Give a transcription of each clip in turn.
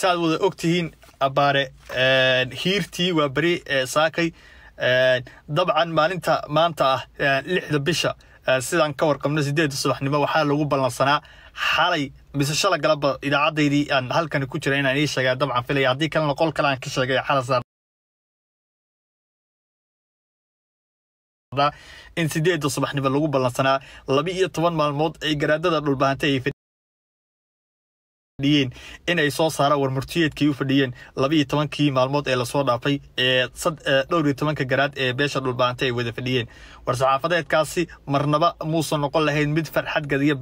saad wada ogtihiin abaare hiirtii waa beri saakay dabcan maalinta maanta ah lixda bisha sidaan ka warqabno sideeda subaxnimo waxaa lagu ballansanaa xalay mise shala galaba idaacaddaydii aan halkani ku jira inaan ii sheegaa dabcan filaya haddii kalena qol kale aan ka sheegay xalasaan in sideedda subaxnimo lagu ballansanaa laba iyo toban maalmood ay garaadada dhulbahanta ay dhiyeen inay soo saaraan warmurtiyeedkii u fadhiyeen labaiyo tobankii maalmood ee lasoo dhaafay ee dhowr iyo tobanka garaad ee beesha dhulbaante ay wada fadhiyeen war-saxaafadeedkaasi marnaba muusan noqon lahayn mid farxad gadiya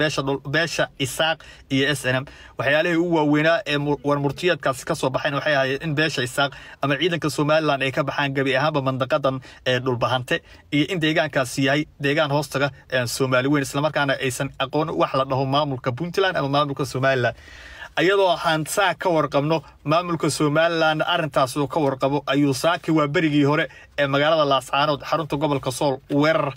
beesha isaaq iyo s nm waxyaalihii u waaweynaa ee warmurtiyeedkaasi ka soo baxayn waxay ahaayeen in beesha isaaq ama ciidanka somalilan ay ka baxaan gebi ahaanba mandaqadan ee dhulbahante iyo in deegaankaasi yahay deegaan hoostaga soomaali weyn islamarkaana aysan aqoon wax la dhaho maamulka puntland ama maamulka somalilan iyadoo aan saa ka warqabno maamulka somalilan arrintaasuu ka warqabo ayuu saaki waa berigii hore ee magaalada laascaanood xarunta gobolka sool weerar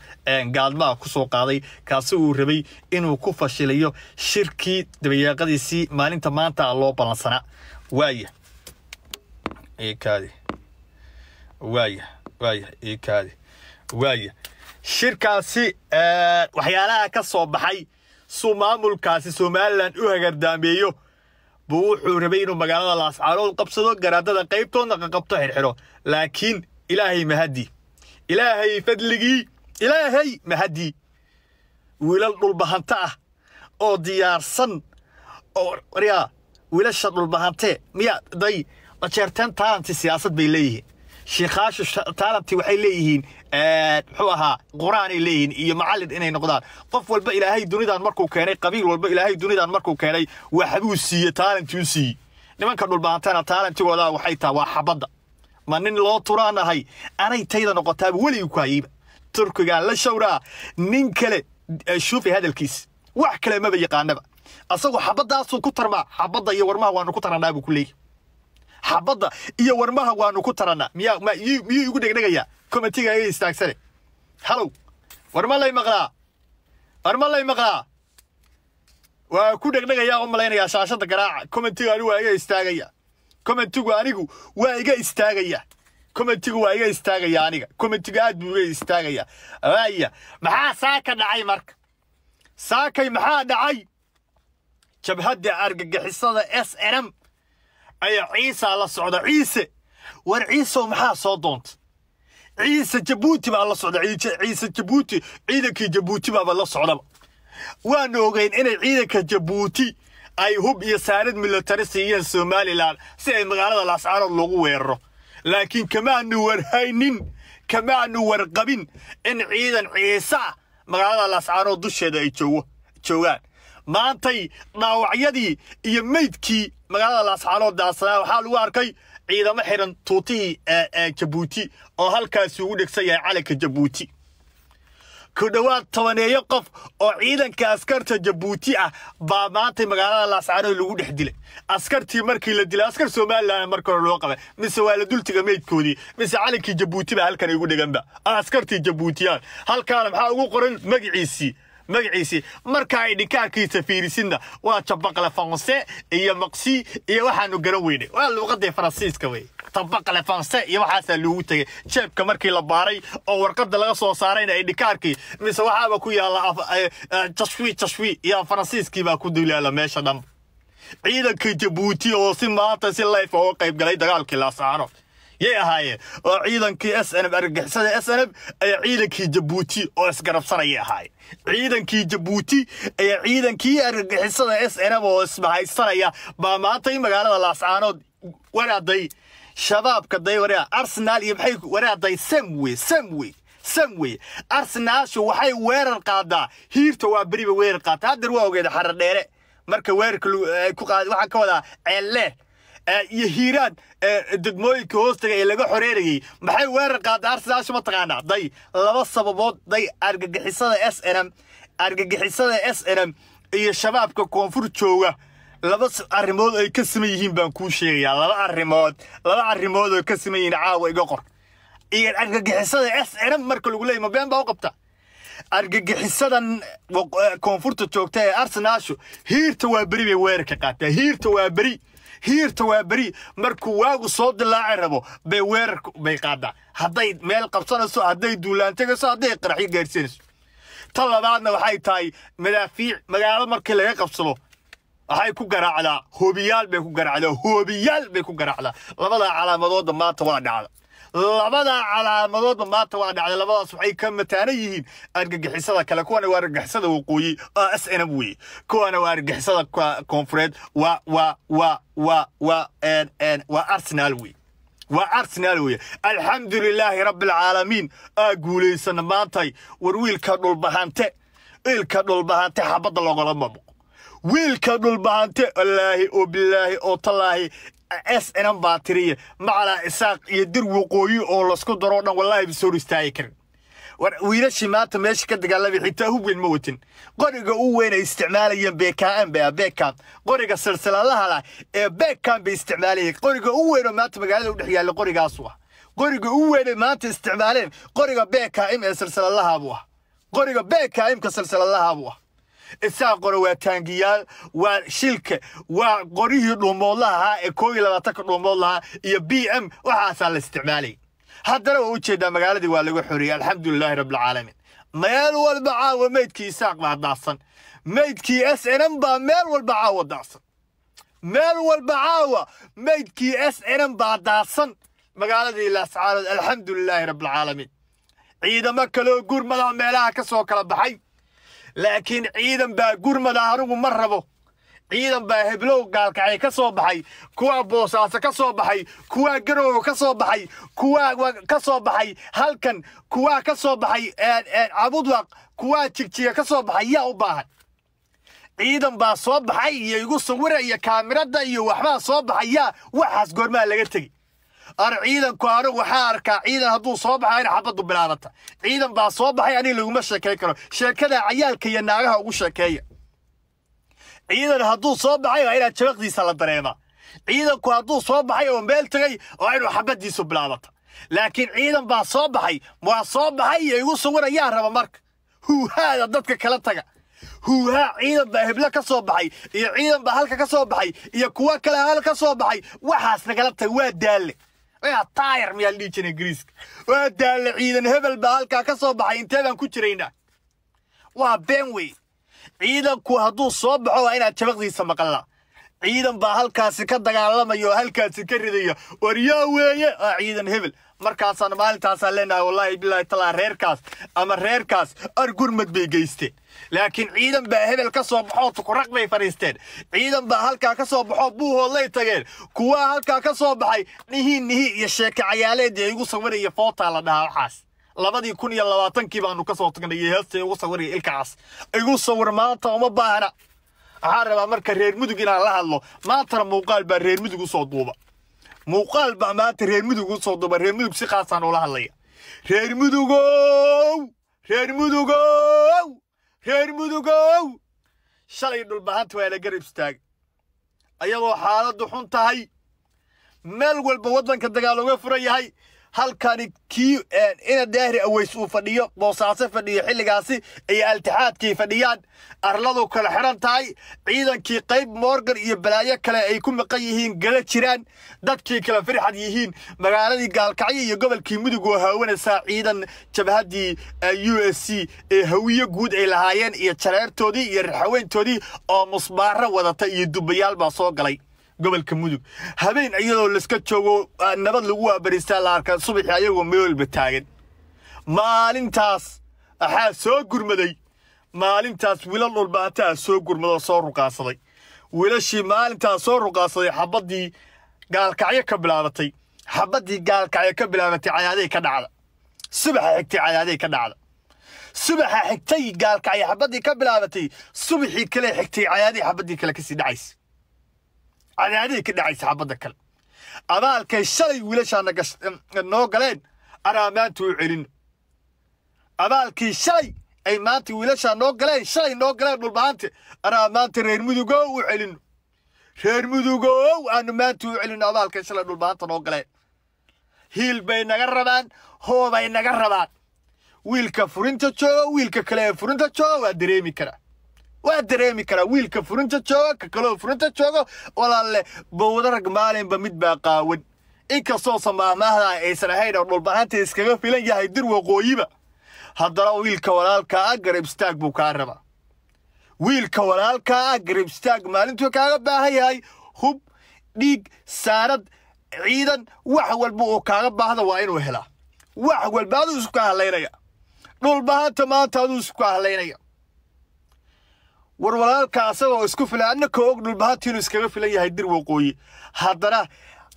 gaadmaha kusoo qaaday kaasi uu rabay inuu ku fashilayo shirkii dabayaaqadiisii maalinta maanta ah loo ballansanaa waaya waaya waaya iikaadi waaya shirkaasi waxyaalaha ka soo baxay suu maamulkaasi somalilan u hagardaameeyo buu wuxuu rabay inuu magaalada laascaanood qabsado garaadada qaybtoodna qaqabto xirxiro laakiin ilaahay mahaddi ilaahay fadligii ilaahay mahaddi wiilal dhulbahanto ah oo diyaarsan oo waryaa wiilasha dhulbahantee miyaa day jeerteen taalanti siyaasad bay leeyihiin shiikhaashu taalanti waxay leeyihiin muxuu ahaa qur-aanay leeyihin iyo macalin inay noqdaan qof walba ilaahay dunidan markuu keenay qabiil walba ilaahay dunidan markuu keenay waxbuu siiyey taalantiu siiyey nimanka dhulbaantana taalantigooda waxay taha waa xabadda ma nin loo turaanahay nahay anay tayda noqotaaba weligi ku hayeyba turkigaan la shawraa nin kale shuufay hadalkiis wax kale maba yaqaanaba asagoo xabaddaasuu ku tarmaa xabadda iyo warmaha waanu ku tarannaa buu ku leeyahy xabada iyo warmaha waanu ku tarana miyuu igu dhegdhegayaa komitigaga istaagsane halow warma lay maqlaa warma lay maqlaa waa ku dhegdhegayaa u malaynayaa shaashadda garaaca komitigu anigu waa iga istaagaya komitigu anigu waa iga istaagaya komitigu waa iga istaagaya aniga komitigu aad buu iga istaagaya waaya maxaa saaka dhacay marka saakay maxaa dhacay jabhadda argagixisada s n m ayaa ciisaa la socda ciise war ciisow maxaa soo doonta ciise jabuuti baa la socda ciise jabuuti ciidankii jabuuti baaba la socdaba waana ogeyn inay ciidanka jabuuti ay hub iyo saarad militari siiyeen somalilan si ay magaalada laascaanood loogu weeraro laakiin kamaanu warhaynin kamaanu warqabin in ciidan ciisaa magaalada laascaanood dusheeda ay joogaan maantay dhaawacyadii iyo meydkii magaalada laascaanood daasana waxaa lagu arkay ciidamo xiran tuutihii eh, eh, jabuuti oo halkaasi ugu dhegsan yahay calanka jabuuti ku dhowaad tobaneeyo qof oo ciidanka askarta jabuuti ah baa maantay magaalada laascaanood lagu dhex dilay askartii markii la dilay askar somalilan marka hore loo qabay mise waa la dultiga meydkoodii mise calankii jabuuti baa halkan igu dheganba ah, askartii jabuutiyaan halkaana maxaa ugu qoran magiciisii magaciisii markaa ay dhikaarkiisa fiirisinna waa jabaqle fanse iyo maqsi iyo waxaanu garan weynay waa luuqadii faransiiska wey jabaqle fanse iyo waxaasaa loogu tegay jeebka markii la baaray oo warqadda laga soo saarayna ay dhikaarkii mise waxaaba ku yaalla jashwi eh, eh, jashwi iyo faransiiskii baa ku duulaala meesha dhan ciidanka jabuuti oo si maanta si layfa uga qayb galay dagaalkii laasaaro yay ahaayeen oo ciidankii s n f argagixisada s n f ayaa ciidankii jabuuti oo isgarabsanayay ahaayeen ciidankii jabuuti ayaa ciidankii argagixisada s n f oo isbahaysanaya baa maantay magaalada laascaanood waraaday shabaabka day waraa arsenaal iyo maxay waraaday samwe samwe samwey arsenaashu waxay weerar qaadaa hiirta waa beriba weerar qaata haddeer waa ogeeda xaradheere marka weerarka waxaan ka wadaa ceelleh Eh, iyo hiiraan eh, degmooyinka hoostaga ee laga xoreerayay maxay weerar qaada arsenaalsha mataqaanaa day laba sababood day argagixisada s n m argagixisada s n m iyo shabaabka koonfur jooga laba arrimood ay ka siman yihiin baan kuu sheegayaa laba arrimood laba arrimood oo ka siman yihiin caawa iga qor iyo argagixisada s n m marka lagu leeyay mabeen baa u qabta argagixisadan eh, koonfurta joogta ee arsenaalshu hiirta waa beri bay weerarka qaataa hiirta waa beri hiirta waa beri markuu waagu soo dilaaci rabo bay weerarka bay qaadaa hadday meel qabsanayso hadday duulaantagayso hadday qaraxyo gaarsiinayso ta labaadna waxay tahay madaafiic magaalo markii laga qabsado waxay ku garaacdaa hoobiyaal bay ku garaacdaa hoobiyaal bay ku garaacdaa labadaa calaamadoodda maanta waa dhacda labada calaamadoodba maanta waa dhacday labadaas waxay ka mataana yihiin argagixisada kale kuwana waa argagixisada waqooyi oo s n m weye kuwana waa argagixisada koonfureed waa waa waa waa waa waa arsenal weye waa arsenal weye alxamdu lilaahi rabbialcaalamiin aa guulaysana maantay war wiilka dhulbahante wiilka dhulbahante xabadda loogalamamuq wiilka dhulbahante allaahi oo bilaahi oo tallaahi s baa tiriya macalaa isaaq iyo dir waqooyi oo lasku daroo dhan wallaahiba soo istaagi karin wiilashii maanta meesha ka dagaalamay xitaa hubweyn ma watin qoriga u weyn ay isticmaalayeen bekaan ba bekaan qoriga silsiladaha lah ee bekam bay isticmaalayeen qoriga u weyn maanta magaalada u dhex yaalla qorigaasu ah qoriga u weyn maanta isticmaaleen qoriga bekaim ee silsiladahaabuu ah qoriga bekaimka silsiladahaabuu ah isaa qore waa taangiyaal waa shilka waa qorihii dhuumoodla ee koo iyo labaatanka dhuumoodla iyo b m waxaasaa la isticmaalay haddana waa u jeedaa magaaladii waa laga xoreeyey alxamdulilaahi rabbilcaalamiin meel walba caawa meydkii isaaq baa daacsan meydkii s cinan baa meel walba caawa daacsan meel walba caawa meydkii s cinan baa daacsan magaaladii laascaarood alxamdulilaahi rabbilcaalamiin ciidamo kaloo guur madax meelaha ka soo kala baxay laakiin ciidan baa gurmada anugu ma rabo ciidan baa heblow gaalkacay ka soo baxay kuwaa boosaaso ka soo baxay kuwaa garowo ka soo baxay kuwaa ka soo baxay halkan kuwaa ka soo baxay cabudwaq kuwaa jigjiga ka soo baxay yaa u baahan ciidan baa soo baxay iyo igu sawira iyo kaamiradda iyo waxbaa soo baxayyaa waxaas goormaa laga tegey ar ciidanku anu waxaa arkaa ciidan hadduu soo baxaa in xabaddu bilaabata ciidan baa soo baxay aniga laguma sheekeyn karo sheekadaa cayaalka iyo naagaha ugu sheekeeya ciidan hadduu soo baxay waa inaad jabaqdiisa la dareemaa ciidanku hadduu soo baxay oo meel tegay waa inuu xabaddiisu bilaabata laakiin ciidan baa soo baxay waa soo baxay iyo igu suganayaa raba marka huuhaada dadka kala taga huuhaa ciidan baa heblo ka soo baxay iyo ciidan baa halka ka soo baxay iyo kuwo kale hal ka soo baxay waxaas nagala tag waa daalle yaa taayar miyaa la dhihi jira ingiriiska waa daalla ciidan hebel baa halkaa ka soo baxay inteedaan ku jirayna waa been wey ciidanku hadduu soo baxo waa inaad jabaqdiisa maqalla ciidan baa halkaasi ka dagaalamaya oo halkaasi ka ridaya waryaa weeye waa ciidan hebel markaasaan maalintaasaan leenahay wallaahi bilaahi talaa reerkaas ama reerkaas argurmad bay geysteen laakiin ciidan baa hebel ka soo baxoo tukuraq bay fadhiisteen ciidan baa halkaa ka soo baxoo buuhoodlay tageen kuwaa halkaa ka soo baxay nihii nihii iyo sheeke cayaaleedii ay ugu sawiraya footaa la dhahaa waxaas labadii kun iyo labaatankii baanu ka soo tagnay iyo heestay ugu sawiraya ilkacaas igu sawir maanta uma baahna waxaa rabaa marka reer mudug inaan la hadlo maantana muuqaal baa reer mudug usoo duuba muuqaal baa maanta reer mudug usoo duuba reer mudug si khaasaan ula hadlaya reer mudugow reer mudugow reer mudugow shalay dhulbahaanta waa la garab istaag ayadoo xaaladdu xun tahay meel walba waddanka dagaal uga furan yahay halkani kii ina daahri aweys uu fadhiyo boosaase fadhiyo xilligaasi ay altixaadkii fadhiyaan arladu kala xidhan tahay ciidankii qayb morgan iyo balaayo kale ay ku maqan yihiin gala jiraan dadkii kala firxad yihiin magaaladii gaalkacyo iyo gobolkii mudug oo haawanaysaa ciidan jabhaddii eh, u s c ee hawiyo guud ay lahaayeen iyo jareertoodii iyo rixaweyntoodii oo musbaaro wadata iyo dubayaal baa soo galay gobolka mudug habeen iyadoo laska joogo ah, nabad lagu waabariistaa la arkaa subaxii ayagoo meelwalba taagan maalintaas axaa soo gurmaday maalintaas wilal dhulbaataa soo gurmado soo ruqaasaday wilashii maalintaas soo ruqaasaday xabaddii gaalkacyo ka bilaabatay xabaddii gaalkacyo ka bilaabatay cayaaday ka dhacda subaxa xigtay cayaaday ka dhacda subaxa xigtay gaalkacyo xabaddii ka bilaabatay subaxii kale xigtay cayaadii xabaddii kale kasii dhacaysa cadaadihi ka dhacaysa xabadda kale abaalkay shalay wiilashaana noo galeen anaa maanta u celin abaalkii shalay ay maanta wiilashaa noo galeen shalay noo galeen dhul dhulbaante araa maanta reer mudugow u celin reer mudugow aanu maanta u celin abaalkay shalay dhul dhulbaanta noo galeen hiil bay naga rabaan hoobay naga rabaan wiilka furinta jooga wiilka kale ee furinta jooga waa dareemi karaa waa dareemi karaa wiilka furinta jooga ka kaloo furinta jooga walaalle bowdarag maalinba midbaa qaawan inkastoo samaamaahda aysan ahayn oo dhulbahaanta iskaga filan yahay dir waqooyiba haddana wiilka walaalkaa ah garabstaag buu kaa rabaa wiilka walaalkaa ah garabstaag maalintuu kaaga baahan yahay hub dhiig saarad ciidan wax walba uu kaaga baahda waa inuu helaa wax walba aduu isku kaa hadlaynaya dhulbahaanta maanta aduu isku kaa hadlaynaya warwalaalka asagoo isku filay adna ka og dhulbahatiinu iskaga filan yahay dir waqooyi haddana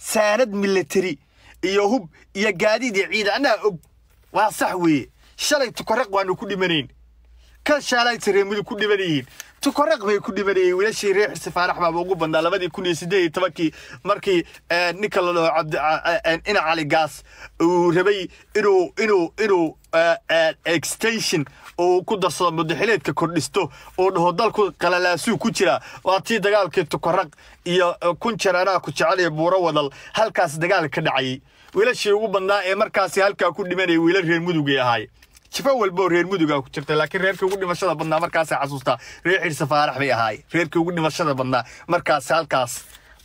saanad milateri iyo hub iyo gaadiid iyo ciida annaa og waa sax weeye shalay tukaraq waanu ku dhimanayn kan shaalay sareemadu ku dhimanayihiin tukoreeq bay ku dhibanayeen wiilashii reer xirse faarax baaba ugu badnaa labadii kun iyo sideed iyo tobankii markii eh, ninka la dhaho cabdi cali ah, eh, eh, gaas uu rabay inuu inuu inuu extension uu ku darsado mudaxileedka kordhisto uu dhaho dalku qalalaasuu ku jiraa waa tii dagaalkii tukoraq iyo kun jeer anaa ku jecelaya buuro wadal halkaas dagaal ka dhacayay wiilashii ugu badnaa ee markaasi halkaa ku dhimanaya wiila reer mudugay ahaay jifa walbo reer mudugaa ku jirta laakiin reerkii ugu dhimashada badnaa markaasay xasuustaa reer xidh faarax bay ahaay reerkii ugu dhimashada badnaa markaas halkaas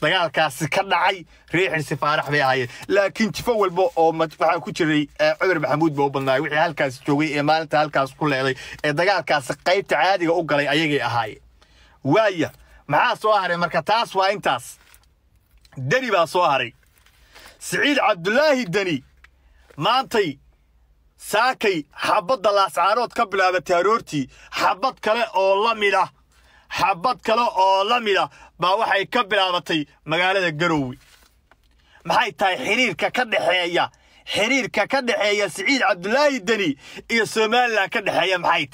dagaalkaasi ka dhacay reer xidh safaarax bay ahaayeen laakiin jifa walbo oo waxaa ku jiray cumar maxamuud ba u badnaay wixii halkaas joogay ee maalinta halkaas ku leeday ee dagaalkaasi qaybta caadiga u galay ayagay ahaayeen waaya maxaa soo haray marka taas waa intaas deni baa soo haray siciid cabdulaahi deni maantay saakay xabadda laascaarood ka bilaabatay aroortii xabad kale oo la mid ah xabad kale oo la midha baa waxay ka bilaabatay magaalada garoowe maxay tahay xiriirka ka dhexeeya xiriirka ka dhexeeya siciid cabdulaahi deni iyo somalilan ka dhexeeya maxayt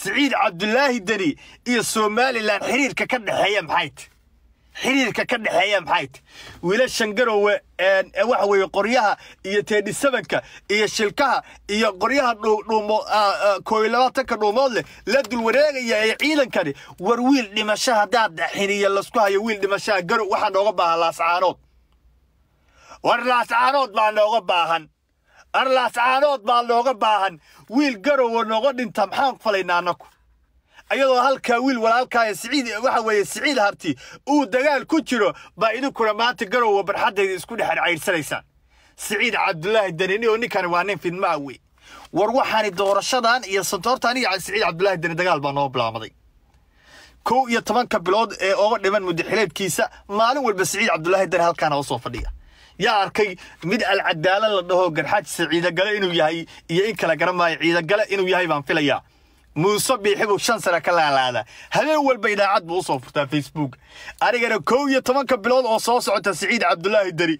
siciid cabdulaahi deni iyo somalilan xiriirka ka dhexeeya maxayt xiriirka ka dhexeeya maxay ta wiila shangarowe waxa weeye qoryaha iyo teedhisabanka iyo shilkaha iyo qoryaha dhumo kooylabaatanka dhuumood leh la dul wareegaya ee ciidankani war wiil dhimasho haddaad xiniya lasku hayo wiil dhimashaha garow waxaa nooga baahan laascaanood war laascaanood baa nooga baahan ar laascaanood baa nooga baahan wiil garowa nooga dhinta maxaan falaynaa anaku ayadoo halkaa wiil walaalkaaya siciid waxa weeye siciid harti uu dagaal ku jiro baa idinkuna maanta garowa barxaddayda isku dhex cayrsanaysaan siciid cabdulaahi danini oo ninkani waa nin fidmaa wey war waxaani doorashadan iyo santoortan iyo siciid cabdulahi dani dagaal baa noo bilaamaday kow iyo tobanka bilood ee oga dhiman mudaxileedkiisa maalin walba siciid cabdulaahi dani halkaana usoo fadhiya yaa arkay mid alcadaala la dhaho garxaaj ciidagale inuu yahay iyo in kala garan maayo ciidagale inuu yahay baan filayaa muuse biixi buu shan sano ka laalaada habeen walba idaacad buu usoo furtaa facebook anigana kow iyo tobanka bilood oo soo socota siciid cabdulaahi deri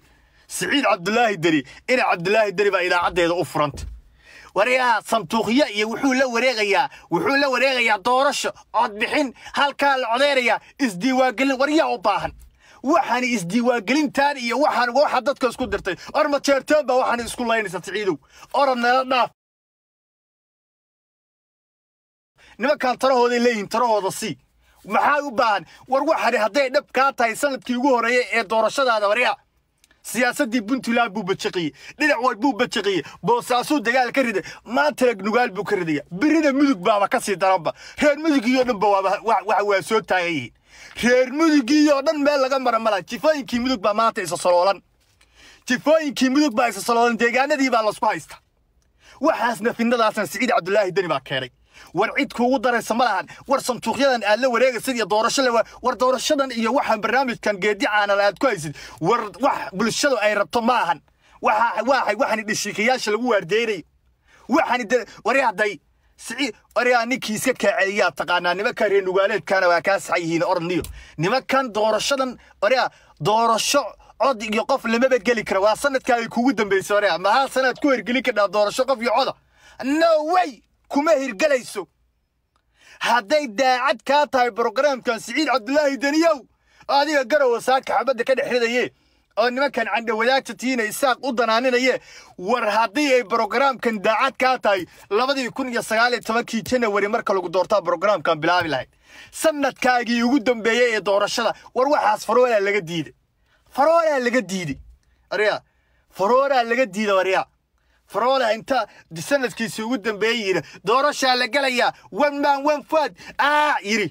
siciid cabdulaahi deri ina cabdulaahi deri baa idaacaddeeda u furanta waryaa santuuqyo iyo wuxuu la wareegayaa wuxuu la wareegayaa doorasho codbixin halkaa la codeynaya isdiiwaangelin waryaa u baahan waxaan isdiiwaangelintaan iyo waxaan waxa dadka isku dirtay orma jeertoon baa waxaan isku laynaysa siciidow orod nala dhaaf nimankaan tarahooday leeyihin tarahooda sii maxaa u baahan war waxani hadday dhab kaa tahay sanadkii ugu horeeya ee doorashadaada warya siyaasaddii puntland buu bajaqiyey dhinac wal buu bajaqiye boosaasuu dagaal ka riday maantana nugaal buu ka ridaya birida mudug baaba kasii daranba reer mudugiioo dhanba waxa waa soo taagan yihiin reer mudugiioo dhan meel laga mara mala jifooyinkii mudug baa maanta isa saloolan jifooyinkii mudug baa isa saloolan deegaanadii baa lasku haysta waxaasna findadaasna siciid cabdulaahi deni baa keenay war cid kuugu daraysa ma lahan war sanduuqyadan aad la wareegaysid iyo doorasho war doorashadan iyo waxa barnaamijkan geedi caanal aad ku haysid war wax bulshadu ay rabto ma ahan waahay waxaani dhashiikayaasha lagu waardeynay waxaani wari hadday oraa ninkii iska kaaceliyaa taqaanaa nimankan reer nugaaleedkaana waa kaa saxa yihiin orniyo nimankan doorashadan oraa doorasho cod iyo qof lamaba geli kara waa sanadkaa kugu kuugu dambaysay oraa mahaa sanaad ku hergelin kardhaa doorasho qof iyo coda no way kuma hirgelayso hadday daacad kaa tahay brogaraamkan siciid cabdulaahi daniyow adiga garowa saaka xabadda ka dhex ridaye oo nimankan candha wadaagta tiina isaaq u danaaninaye war haddii ay brogaraamkan daacad kaa tahay labadii kun iyo sagaaliyo tobankii janawari marka lagu doortaa brogaraamkan bilaabi lahayd sanadkaagii ugu dambeeyey ee doorashada war waxaas farooraa laga diiday farooraa laga diiday arya farooraa laga diiday aryaa faroole inta sanadkiisi ugu dambeeye yidhi doorashaa la galayaa wan man wan faad aa yidhi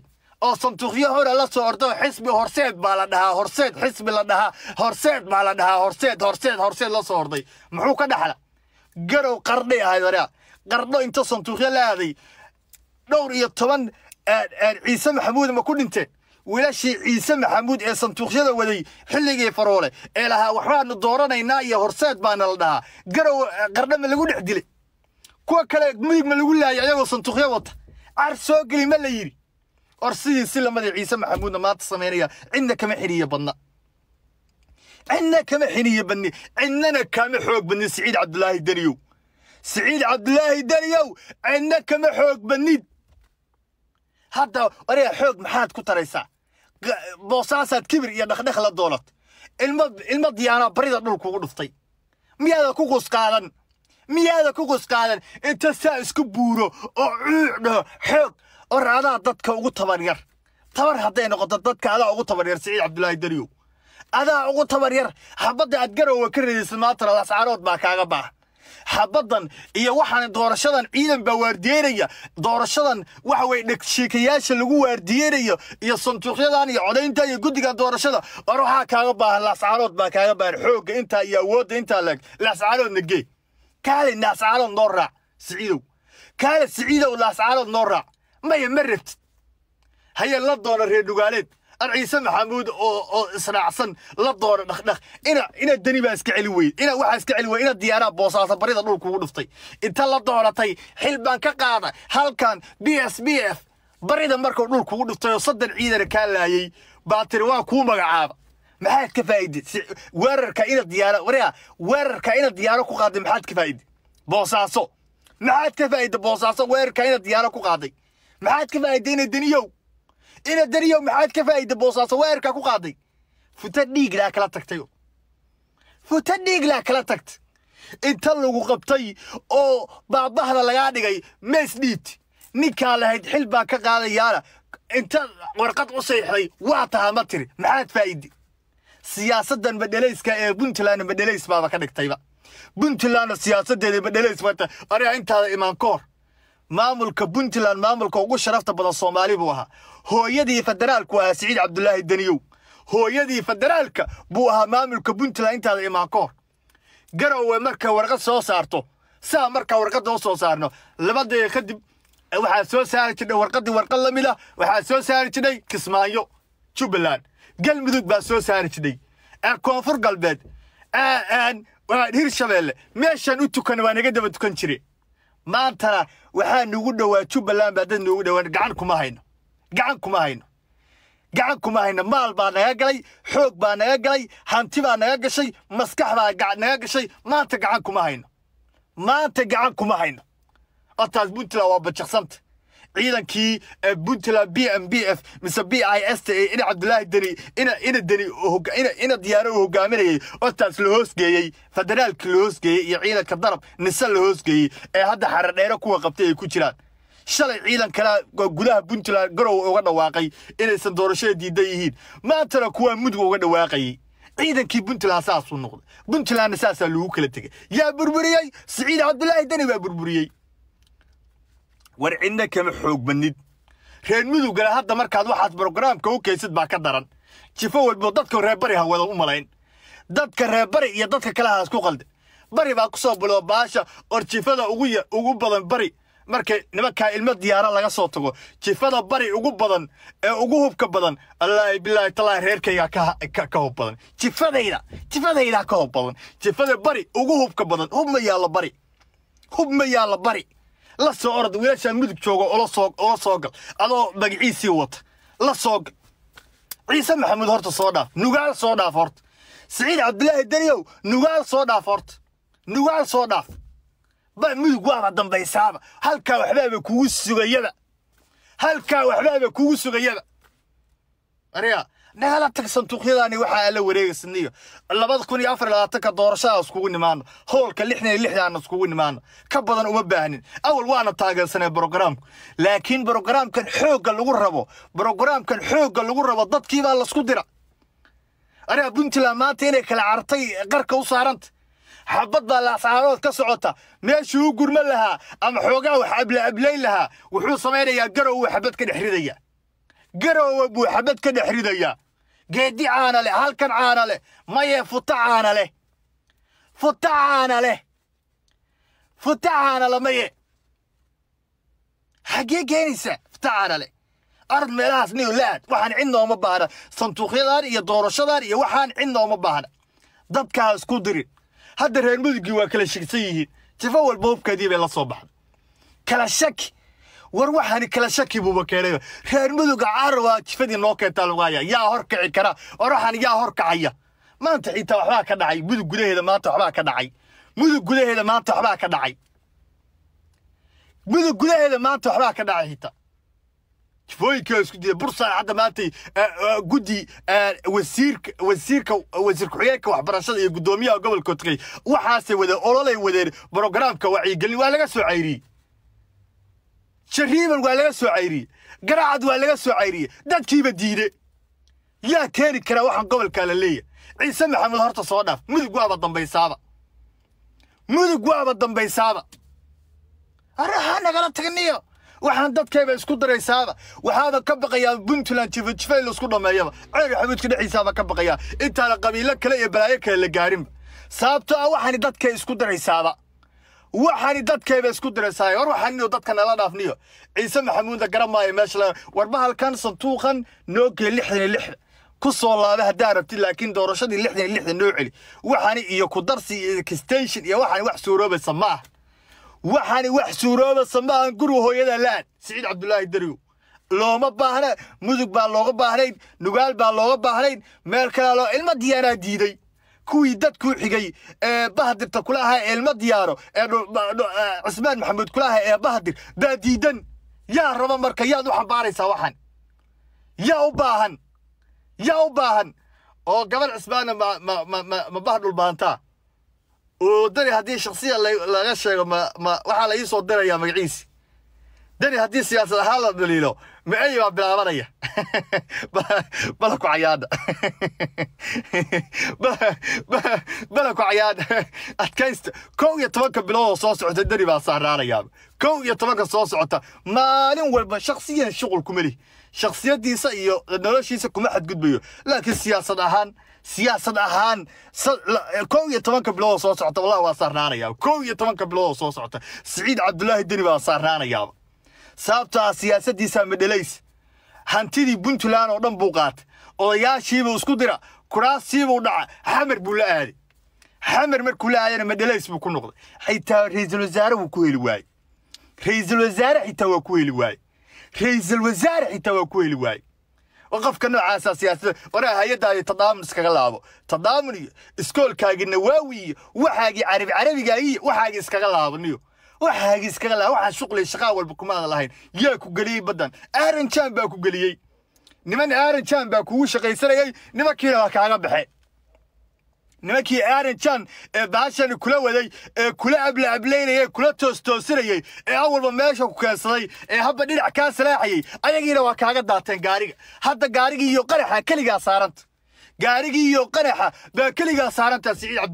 oo sanduuqyo hora la soo ordoo xisbi horseed baa la dhahaa horseed xisbi la dhahaa horseed baa la dhahaa horseed horseed horseed la soo orday muxuu ka dhaxla garow qardhay ahayd oraa qardho inta sanduuqyo la aaday dhowr iyo toban ciise maxamuud ma ku dhinteen wiilashii ciise maxamuud ee santuuqyada waday xilligii faroole ee lahaa waxbaanu dooranaynaa iyo horseed baana la dhahaa garow qardha ma lagu dhex dilay kuwa kale mudug ma lagu laayay ayagoo santuuqyo wata car soo geli ma la yidhi or sidii silamadii ciise maxamuudna maanta samaynaya cidna kama xiniyo badna cidna kama xiniyo badni cidnana kama xoog badnin siciid cabdulaahi daniyow siciid cabdulaahi daniyow cidna kama xoog badnid hadda area xoog maxaad ku taraysaa boosaasaad kibir iyo dhaqdheq la doonat ilma ilma diyaanaa barida dhulkugu dhuftay miyaada ku qusqaadan miyaada ku qusqaadan inta saa isku buuro oo cuuc dhaho xoog or adaa dadka ugu taban yar tabar hadday noqoto dadka adaa ugu taban yar siciid cabdulaahi dariyow adaa ugu taban yar xabadda aad garowa ka reedaysad maanta lascaarood baa kaaga baaha xabadan iyo waxaan doorashadan ciidan baa waardiyeynaya doorashadan waxa weye dhegshiikayaasha lagu waardiyeynayo iyo sanduuqyadan iyo codayntan iyo guddiga doorashada or waxaa kaaga baahan laascaarood baa kaaga baahan xoogga intaa iyo awoodda intaa leeg laascaaroodna gee kaale laascaarood noo raac siciidow kaale siciidow laascaarood noo raac maya ma rabtid haya la doona reer dhugaaleed ciise maxamuud oo israacsan la doora dhaqdhaq inaad deni baa iska celi weyd inaad waxaa iska celi weyd inaad diyaaraa boosaasan barida dhulkugu dhuftay inta la dooratay baan ka qaada halkan b s b f barida markuu dhulkugu dhuftay oo saddex ciidana kaa laayay baa tiri waa kuu magacaaba maxaad ka faa'iidid weerarka inaad diyaaro waria weerarka inaad diyaaro ku qaaday maxaad ka faa'iidid boosaaso maxaad ka faa'iida boosaaso weerarka inaad diyaaro ku qaaday maxaad ka faa'iida inay deniyow ina dariyow maxaad ka faa'iida boosaaso waa ku qaaday futa dhiiglaa kala tagtayo futa dhiiglaa kala tagta inta lagu qabtay oo baabahda lagaa dhigay mees dhiibti ninkaa lahayd xil baa ka qaadayaana inta warqad u sayxday waa tahaa ma tiri maxaad faa'iide siyaasaddan badhelayska ee puntland badhelays baaba ka dhigtayba puntlandna siyaasaddeeda badhelays bata aniga intaada imaan ka hor maamulka puntland maamulka ugu sharafta badan soomaali buu ahaa hooyadii federaalku ahaa siciid cabdulaahi daniyow hooyadii federaalka buu ahaa maamulka puntland intaada imaan ka garowe markay warqad soo saarto saa markaa warqadda u soo saarno laba daqiiqa kadib eh, waxaa soo saari jirdhay warqadii warqad la mid ah waxaa soo saari jidhay kismaayo jubbaland galmudug baa soo saari jidhay eh, koonfur galbeed eh, hir shabeelle meeshaan u tukana waa naga daba tukan jire maantana waxaa nugu dhowaa jubbaland baa dad noogu dhowaan gacan kuma hayno gacan kuma hayno gacan kuma hayno maal baa naga galay xoog baa naga galay hanti baa naga gashay maskax baa naga gashay maanta gacan kuma hayno maanta gacan kuma hayno hortaas puntland waa bajaqsanta ciidankii puntland b m b f mise b i s ta ee in cabdulaahi deni ina deni ina diyaaro u hogaaminayay otaas la hoosgeeyey federaalka la hoosgeeyey iyo ciidanka darab nise la hoosgeeyey ee hadda xaradheero kuwa qabtay ay ku jiraan shalay ciidan kalea gudaha puntland garow uga dhawaaqay inaysan doorashada diidan yihiin maantana kuwaa mudug uga dhawaaqayey ciidankii puntland saasuu noqday puntlandna saasaa lagu kala tegay yaa burburiyey siciid cabdulaahi deni baa burburiyey war cidna kama xoogbanid reer mudugana hadda markaad waxaad brogaraamka u kaysid baa ka daran jifo walbo dadka reer bari ha wada u malayn dadka reer bari iyo dadka kale haas ku qalde bari baa ku soo bilow baasha or jifada ugu badan bari marka nimankaa ilmo diyaara laga soo tago jifada bari ugu badan ee ugu hubka badan allaahi bilaahi talaahi reerkayga ka hub badan jifadayda jifadayda ka hub badan jifada bari ugu hubka badan hub ma yaallo bari hub ma yaallo bari la soo orod wiilashaan mudug jooga oola soo gal adoo magaciisii wata la soo gal ciise maxamuud horta soo dhaaf nugaal soo dhaaf horta siciid cabdilaahi dariyow nugaal soo dhaaf horta nugaal soo dhaaf ba mudug waaba dambaysaaba halkaa waxbaaba kugu sugayaba halkaa waxbaaba kugu sugayaba ariga nagala tag sanduuqyadani waxaa ala wareegaysaniyo labada kun iyo afar labaatanka doorashada iskugu nimaano howlka lixdan iyo lixdaana iskugu nimaano ka badan uma baahnin awal waana taageersanay brogaraamku laakiin brogaraamkan xoogga lagu rabo brogaraamkan xoogga lagu rabo dadkiibaa lasku dira aniga puntland maanta inay kala cartay qarka u saaranta xabadbaa laascaarood ka socota meeshuu u gurma lahaa ama xoogaa wax ablaablayn lahaa wuxuu samaynayaa garow uu xabad ka dhex ridayaa garowa buu xabad ka dhex geedi caana leh halkan caana leh maye futa caana leh futa caana leh futa caana la maye xaggee keenaysaa futa caana leh arad meelahaas niyo la-aad waxaan cid nooma baahna sanduuqyadaan iyo doorashadan iyo waxaan cid nooma baahna dadkaa isku dirin hadda reer mudugii waa kala shigsan yihiin jifo walba hubkeedii bay la soo baxday kala shaki war waxaani kala shaki buuba keenayba reer madowga caarar waa jifadii noo keentaa logaya yaa hor kici kara oraxan yaa hor kacaya maanta xitaa waxbaa ka dhacay mudug gudaheeda maanta waxbaa ka dhacay mudug gudaheeda maanta waxbaa ka dhacay mudug gudaheeda maanta waxbaa ka dhacay xitaa jifooyinkaa isku jira bursaan hadda maantay e, e, guddi e, wasiirka wasiirka wasiir ku-xigeenka waxbarashada iyo guddoomiyaha gobolka tegey waxaasay wadeen ololay wadeen brogaraamka wacyigelin waa laga soo cayriyey jariiban waa laga soo cayriyey garacad waa laga soo cayriyey dadkiiba diide yaa keeni karaa waxaan gobolkaa la leeyahy ciise maxamed horta soo dhaaf mudug waaba dambaysaaba mudug waaba dambaysaaba arahaa nagala tagniyo waxaan dadkayba isku daraysaaba waxaaba ka baqayaa puntland jifajifa laisku dhammeeyaba ceega xabuudka dhexiisaaba ka baqayaa intaana qabiilo kale iyo balaayo kale la gaarinba sababto ah waxaani dadkay isku daraysaaba waxaani dadkayba isku diraysaay war waxaaninu dadka nala dhaafniyo ciise maxamuuda garamaayo meesha warba halkan santuuqan noo gee lixdan lixda ku soo laada haddaa rabtid laakiin doorashadii lixdan lixda noo celi waxaani iyo ku darsi iyo kistension iyo waxaani wax suuroobaysa maah waxaani wax suuroobaysa maahan guriga hooyada laad siciid cabdulaahi dariw looma baahna mudug baa looga baahnayn nugaal baa looga baahnayn meel kalaa loo ilma diyaanaa diiday kuwii dadkuu xigay ee bahdirta kula ahaa eelma diyaaro ee cusmaan maxamuud kula ahaa ee bahdir baa diidan yaa raba marka yaad u xambaaraysaa waxaan yaa u baahan yaa u baahan oo gabar cusmaanna ma ma bahdhul baantaa oo dani haddii shaksiya laga sheego waxaa la ii soo dirayaa magaciisi dani haddii siyaasad ahaan la dhaliilo micihii baa bilaabanaya bala ku cayaadha bala ku cayaadha adkaynsta kow iyo tobanka bilood oo soo socota deri baa saaraanayaaba kow iyo tobanka soo socota maalin walba shakhsiyan shuqul kuma lih iyo noloshiisa kuma xadgudbayo laakiin siyaasad ahaan siyaasad ahaan kow iyo tobanka bilood oo soo socota wallahi waa saarnaanayaaba kow iyo tobanka bilood oo soo socota siciid cabdulaahi deni baa saarnaanayaaba sababtoa ah siyaasadiisa medhelays hantidii puntland oo dhan buu qaatay odayaashiibuu isku dira kuraasiibuu dhaca xamar buu la aaday xamar markuu la aadana medhelays buu ku noqday xitaa ra'iisul wasaare wuu ku heli waayey ra'iisul wasaare xitaa waa ku heli waayey ra'iisul wasaare xitaa waa ku heli waayey qofka noocaasa ah siyaasadda waraa hay-addaadi tadaamun iskaga laabo tadaamun iyo iskoolkaagii nawaawi iyo waxaagii carab carabigaagiiyo waxaagii iskaga laabo niyo waxaagi iskaga laha waxaa shuqlay shaqaa walba kumaada lahayn yaa ku geliyey baddan aaron jan baa ku geliyey niman aaron jan baa kugu shaqaysanayey nimankiina waa kaaga baxe nimankii aaron jan ee baashan kula waday ee kula ablaablaynayey kula toostoosinayey ee awalba meesha ku keensaday ee habba dhinac kaa salaaxayey ayagiina waa kaaga daateen gaariga hadda gaarigii iyo qaraxa keligaa saaranta gaarigii iyo qaraxa baa keligaa saarantaa siciid